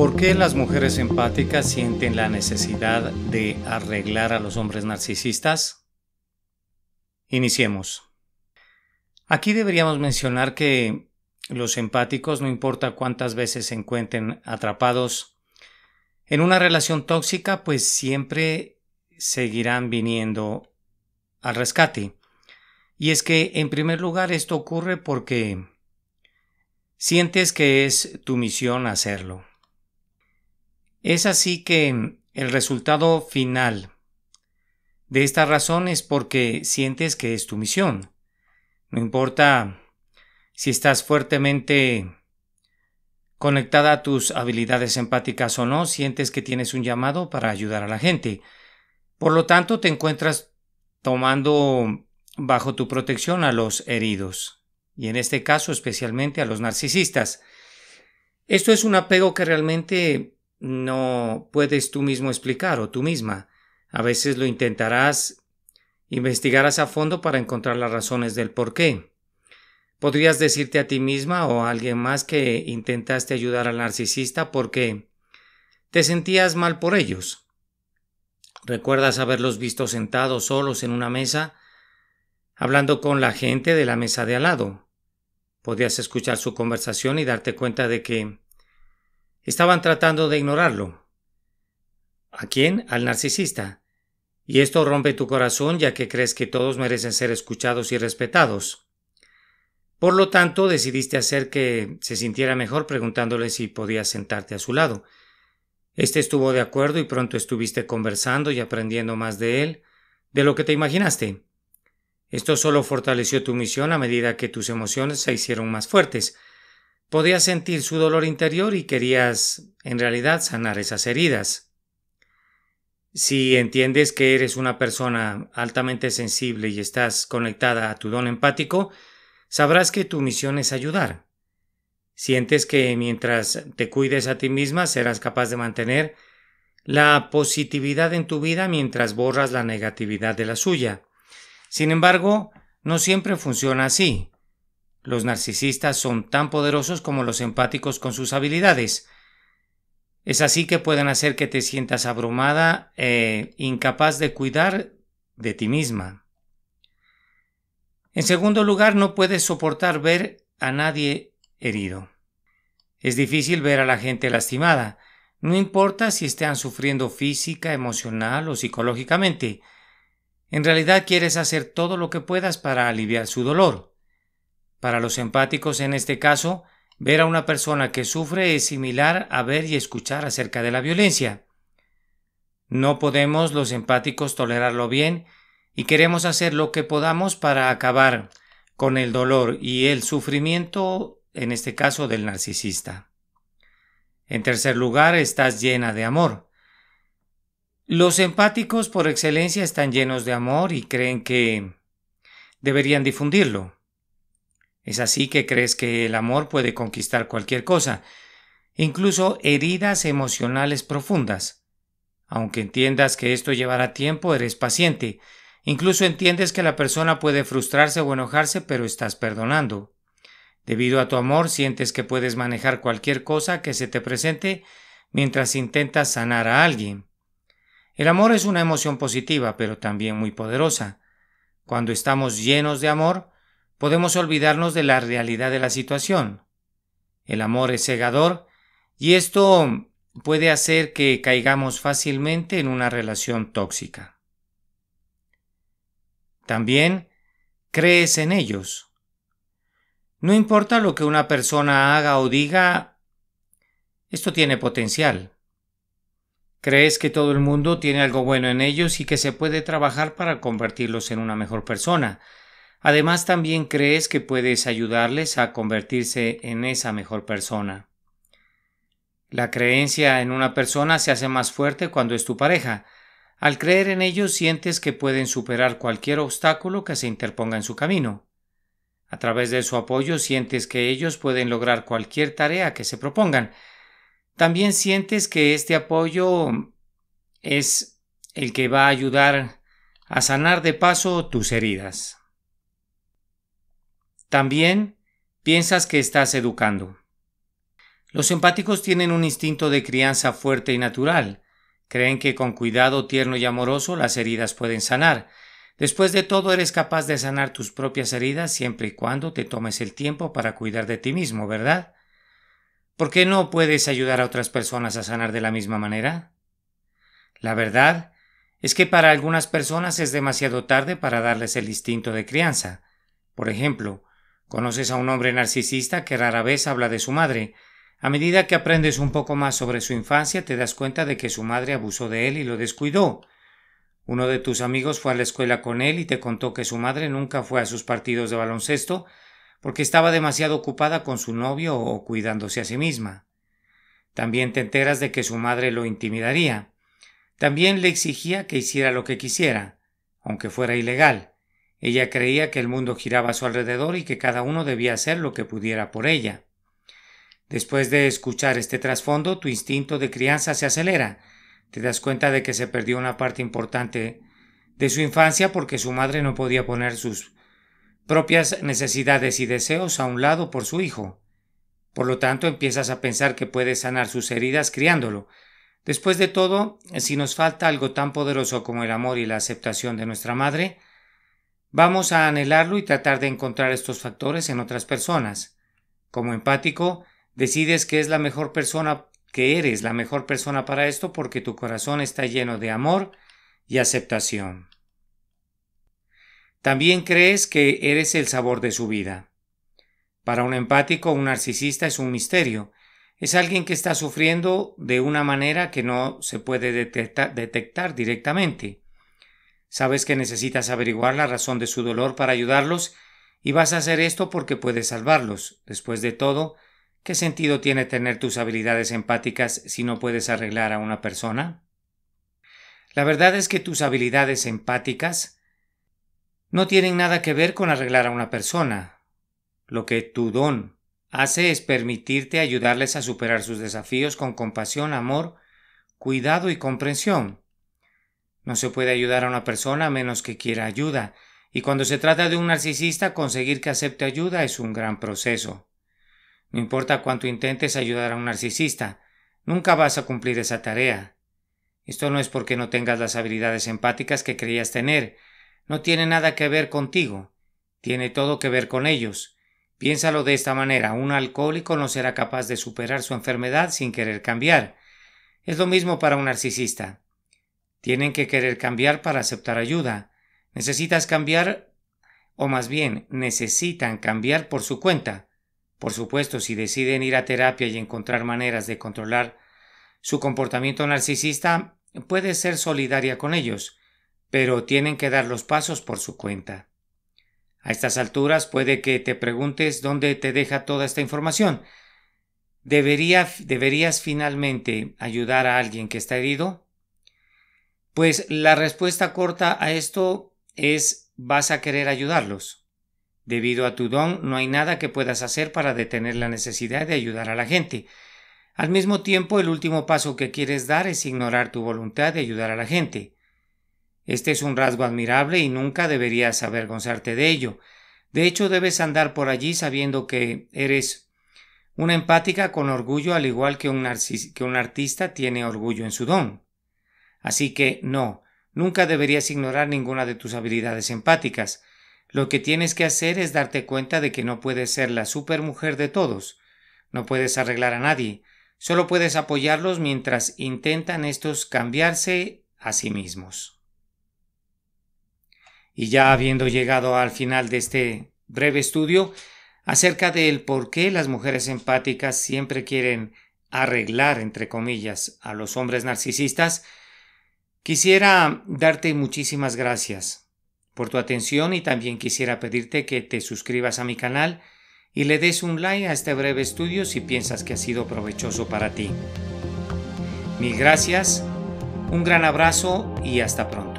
¿Por qué las mujeres empáticas sienten la necesidad de arreglar a los hombres narcisistas? Iniciemos. Aquí deberíamos mencionar que los empáticos, no importa cuántas veces se encuentren atrapados en una relación tóxica, pues siempre seguirán viniendo al rescate. Y es que, en primer lugar, esto ocurre porque sientes que es tu misión hacerlo. Es así que el resultado final de esta razón es porque sientes que es tu misión. No importa si estás fuertemente conectada a tus habilidades empáticas o no, sientes que tienes un llamado para ayudar a la gente. Por lo tanto, te encuentras tomando bajo tu protección a los heridos, y en este caso especialmente a los narcisistas. Esto es un apego que realmente no puedes tú mismo explicar o tú misma. A veces lo intentarás, investigarás a fondo para encontrar las razones del por qué. Podrías decirte a ti misma o a alguien más que intentaste ayudar al narcisista porque te sentías mal por ellos. ¿Recuerdas haberlos visto sentados solos en una mesa, hablando con la gente de la mesa de al lado? Podías escuchar su conversación y darte cuenta de que Estaban tratando de ignorarlo. ¿A quién? Al narcisista. Y esto rompe tu corazón ya que crees que todos merecen ser escuchados y respetados. Por lo tanto, decidiste hacer que se sintiera mejor preguntándole si podías sentarte a su lado. Este estuvo de acuerdo y pronto estuviste conversando y aprendiendo más de él de lo que te imaginaste. Esto solo fortaleció tu misión a medida que tus emociones se hicieron más fuertes, Podías sentir su dolor interior y querías, en realidad, sanar esas heridas. Si entiendes que eres una persona altamente sensible y estás conectada a tu don empático, sabrás que tu misión es ayudar. Sientes que mientras te cuides a ti misma serás capaz de mantener la positividad en tu vida mientras borras la negatividad de la suya. Sin embargo, no siempre funciona así. Los narcisistas son tan poderosos como los empáticos con sus habilidades. Es así que pueden hacer que te sientas abrumada e incapaz de cuidar de ti misma. En segundo lugar, no puedes soportar ver a nadie herido. Es difícil ver a la gente lastimada, no importa si estén sufriendo física, emocional o psicológicamente. En realidad quieres hacer todo lo que puedas para aliviar su dolor. Para los empáticos, en este caso, ver a una persona que sufre es similar a ver y escuchar acerca de la violencia. No podemos los empáticos tolerarlo bien y queremos hacer lo que podamos para acabar con el dolor y el sufrimiento, en este caso del narcisista. En tercer lugar, estás llena de amor. Los empáticos por excelencia están llenos de amor y creen que deberían difundirlo. Es así que crees que el amor puede conquistar cualquier cosa, incluso heridas emocionales profundas. Aunque entiendas que esto llevará tiempo, eres paciente. Incluso entiendes que la persona puede frustrarse o enojarse, pero estás perdonando. Debido a tu amor, sientes que puedes manejar cualquier cosa que se te presente mientras intentas sanar a alguien. El amor es una emoción positiva, pero también muy poderosa. Cuando estamos llenos de amor, podemos olvidarnos de la realidad de la situación. El amor es cegador y esto puede hacer que caigamos fácilmente en una relación tóxica. También crees en ellos. No importa lo que una persona haga o diga, esto tiene potencial. Crees que todo el mundo tiene algo bueno en ellos y que se puede trabajar para convertirlos en una mejor persona, Además, también crees que puedes ayudarles a convertirse en esa mejor persona. La creencia en una persona se hace más fuerte cuando es tu pareja. Al creer en ellos sientes que pueden superar cualquier obstáculo que se interponga en su camino. A través de su apoyo sientes que ellos pueden lograr cualquier tarea que se propongan. También sientes que este apoyo es el que va a ayudar a sanar de paso tus heridas. También piensas que estás educando. Los empáticos tienen un instinto de crianza fuerte y natural. Creen que con cuidado tierno y amoroso las heridas pueden sanar. Después de todo, eres capaz de sanar tus propias heridas siempre y cuando te tomes el tiempo para cuidar de ti mismo, ¿verdad? ¿Por qué no puedes ayudar a otras personas a sanar de la misma manera? La verdad es que para algunas personas es demasiado tarde para darles el instinto de crianza. Por ejemplo, Conoces a un hombre narcisista que rara vez habla de su madre. A medida que aprendes un poco más sobre su infancia, te das cuenta de que su madre abusó de él y lo descuidó. Uno de tus amigos fue a la escuela con él y te contó que su madre nunca fue a sus partidos de baloncesto porque estaba demasiado ocupada con su novio o cuidándose a sí misma. También te enteras de que su madre lo intimidaría. También le exigía que hiciera lo que quisiera, aunque fuera ilegal. Ella creía que el mundo giraba a su alrededor y que cada uno debía hacer lo que pudiera por ella. Después de escuchar este trasfondo, tu instinto de crianza se acelera. Te das cuenta de que se perdió una parte importante de su infancia porque su madre no podía poner sus propias necesidades y deseos a un lado por su hijo. Por lo tanto, empiezas a pensar que puedes sanar sus heridas criándolo. Después de todo, si nos falta algo tan poderoso como el amor y la aceptación de nuestra madre, Vamos a anhelarlo y tratar de encontrar estos factores en otras personas. Como empático, decides que es la mejor persona, que eres la mejor persona para esto porque tu corazón está lleno de amor y aceptación. También crees que eres el sabor de su vida. Para un empático, un narcisista es un misterio. Es alguien que está sufriendo de una manera que no se puede detectar directamente. Sabes que necesitas averiguar la razón de su dolor para ayudarlos y vas a hacer esto porque puedes salvarlos. Después de todo, ¿qué sentido tiene tener tus habilidades empáticas si no puedes arreglar a una persona? La verdad es que tus habilidades empáticas no tienen nada que ver con arreglar a una persona. Lo que tu don hace es permitirte ayudarles a superar sus desafíos con compasión, amor, cuidado y comprensión. No se puede ayudar a una persona a menos que quiera ayuda, y cuando se trata de un narcisista conseguir que acepte ayuda es un gran proceso. No importa cuánto intentes ayudar a un narcisista, nunca vas a cumplir esa tarea. Esto no es porque no tengas las habilidades empáticas que creías tener, no tiene nada que ver contigo, tiene todo que ver con ellos. Piénsalo de esta manera, un alcohólico no será capaz de superar su enfermedad sin querer cambiar. Es lo mismo para un narcisista. Tienen que querer cambiar para aceptar ayuda. Necesitas cambiar, o más bien, necesitan cambiar por su cuenta. Por supuesto, si deciden ir a terapia y encontrar maneras de controlar su comportamiento narcisista, puede ser solidaria con ellos, pero tienen que dar los pasos por su cuenta. A estas alturas puede que te preguntes dónde te deja toda esta información. ¿Deberías finalmente ayudar a alguien que está herido? Pues la respuesta corta a esto es vas a querer ayudarlos. Debido a tu don no hay nada que puedas hacer para detener la necesidad de ayudar a la gente. Al mismo tiempo, el último paso que quieres dar es ignorar tu voluntad de ayudar a la gente. Este es un rasgo admirable y nunca deberías avergonzarte de ello. De hecho, debes andar por allí sabiendo que eres una empática con orgullo al igual que un, artista tiene orgullo en su don. Así que no, nunca deberías ignorar ninguna de tus habilidades empáticas. Lo que tienes que hacer es darte cuenta de que no puedes ser la supermujer de todos. No puedes arreglar a nadie. Solo puedes apoyarlos mientras intentan estos cambiarse a sí mismos. Y ya habiendo llegado al final de este breve estudio acerca del por qué las mujeres empáticas siempre quieren arreglar, entre comillas, a los hombres narcisistas, Quisiera darte muchísimas gracias por tu atención y también quisiera pedirte que te suscribas a mi canal y le des un like a este breve estudio si piensas que ha sido provechoso para ti. Mil gracias, un gran abrazo y hasta pronto.